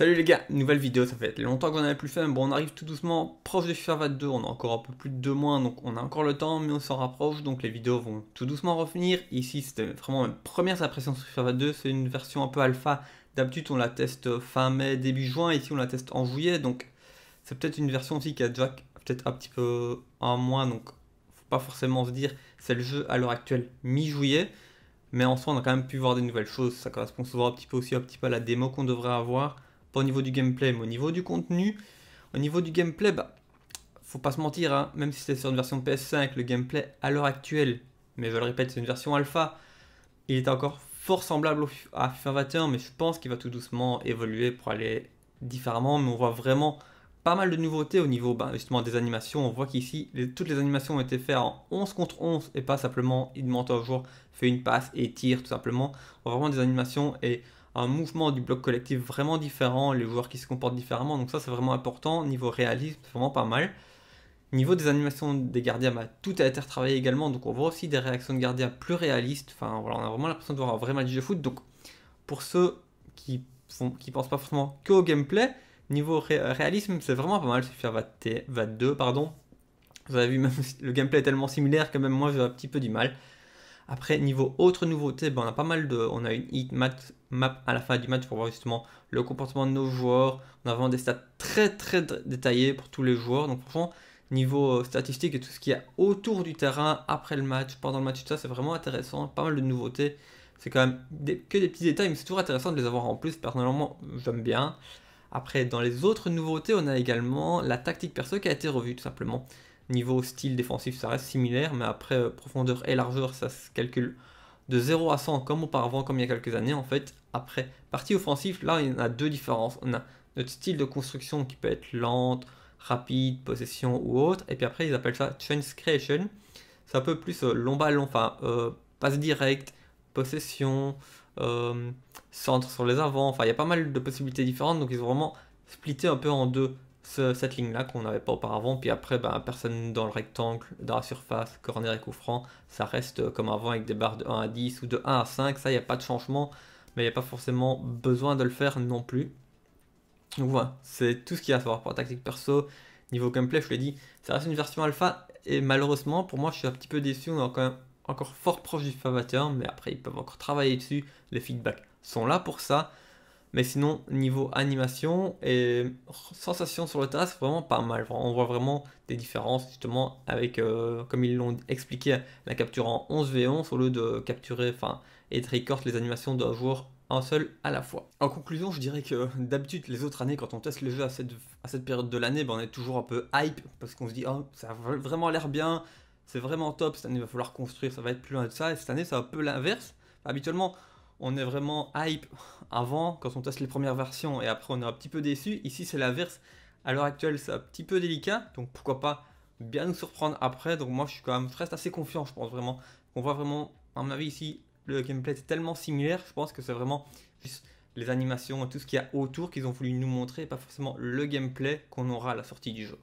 Salut les gars, nouvelle vidéo, ça fait longtemps que qu'on avais plus fait, mais bon on arrive tout doucement proche de FIFA 22, on a encore un peu plus de deux mois, donc on a encore le temps, mais on s'en rapproche, donc les vidéos vont tout doucement revenir. Ici c'était vraiment mes première impressions sur FIFA 22, c'est une version un peu alpha, d'habitude on la teste fin mai, début juin, ici on la teste en juillet, donc c'est peut-être une version aussi qui a déjà peut-être un petit peu un mois, donc faut pas forcément se dire c'est le jeu à l'heure actuelle mi-juillet, mais en soi on a quand même pu voir des nouvelles choses, ça correspond souvent un petit peu aussi un petit peu à la démo qu'on devrait avoir pas au niveau du gameplay, mais au niveau du contenu. Au niveau du gameplay, bah, faut pas se mentir, hein. même si c'est sur une version PS5, le gameplay à l'heure actuelle, mais je le répète, c'est une version alpha, il est encore fort semblable à FIFA 21, mais je pense qu'il va tout doucement évoluer pour aller différemment, mais on voit vraiment pas mal de nouveautés au niveau bah, justement des animations. On voit qu'ici, toutes les animations ont été faites en 11 contre 11 et pas simplement il demande jour, fait une passe et tire tout simplement. On voit vraiment des animations et un mouvement du bloc collectif vraiment différent, les joueurs qui se comportent différemment, donc ça c'est vraiment important, niveau réalisme, c'est vraiment pas mal. Niveau des animations des gardiens, bah, tout a été retravaillé également, donc on voit aussi des réactions de gardiens plus réalistes, enfin voilà, on a vraiment l'impression de voir un vrai match de foot, donc pour ceux qui, font, qui pensent pas forcément que au gameplay, niveau réalisme c'est vraiment pas mal, c'est vat 22, pardon, vous avez vu, même le gameplay est tellement similaire que même moi j'ai un petit peu du mal. Après, niveau autre nouveauté, ben, on a pas mal de. On a une heat map à la fin du match pour voir justement le comportement de nos joueurs. On a vraiment des stats très très détaillées pour tous les joueurs. Donc franchement, niveau euh, statistique et tout ce qu'il y a autour du terrain, après le match, pendant le match, tout ça, c'est vraiment intéressant. Pas mal de nouveautés. C'est quand même que des petits détails, mais c'est toujours intéressant de les avoir en plus. Personnellement, j'aime bien. Après, dans les autres nouveautés, on a également la tactique perso qui a été revue tout simplement. Niveau style défensif, ça reste similaire, mais après euh, profondeur et largeur, ça se calcule de 0 à 100 comme auparavant, comme il y a quelques années en fait. Après, partie offensive, là, il y en a deux différences. On a notre style de construction qui peut être lente, rapide, possession ou autre. Et puis après, ils appellent ça change creation. C'est un peu plus euh, long ballon, enfin, euh, passe directe, possession, centre sur les avant. Enfin, il y a pas mal de possibilités différentes. Donc, ils ont vraiment splitté un peu en deux cette ligne-là qu'on n'avait pas auparavant. Puis après, ben, personne dans le rectangle, dans la surface, corner et coup ça reste euh, comme avant avec des barres de 1 à 10 ou de 1 à 5. Ça, il n'y a pas de changement, mais il n'y a pas forcément besoin de le faire non plus. Donc voilà, c'est tout ce qu'il y a à savoir pour la tactique perso. Niveau gameplay, je l'ai dit, ça reste une version alpha. Et malheureusement, pour moi, je suis un petit peu déçu. On est encore fort proche du FA e mais après, ils peuvent encore travailler dessus. Les feedbacks sont là pour ça. Mais sinon, niveau animation et sensation sur le tas c'est vraiment pas mal. On voit vraiment des différences, justement, avec, euh, comme ils l'ont expliqué, la capture en 11v11 au lieu de capturer enfin, et de les animations d'un joueur un seul à la fois. En conclusion, je dirais que d'habitude, les autres années, quand on teste les jeux à cette, à cette période de l'année, ben, on est toujours un peu hype parce qu'on se dit, oh, ça a vraiment l'air bien, c'est vraiment top, cette année, il va falloir construire, ça va être plus loin de ça. Et cette année, c'est un peu l'inverse. Habituellement, on est vraiment hype avant, quand on teste les premières versions, et après on est un petit peu déçu. Ici, c'est l'inverse. À l'heure actuelle, c'est un petit peu délicat, donc pourquoi pas bien nous surprendre après. Donc moi, je suis quand même reste assez confiant, je pense vraiment. On voit vraiment, à mon avis, ici, le gameplay est tellement similaire, je pense que c'est vraiment juste les animations et tout ce qu'il y a autour qu'ils ont voulu nous montrer, pas forcément le gameplay qu'on aura à la sortie du jeu.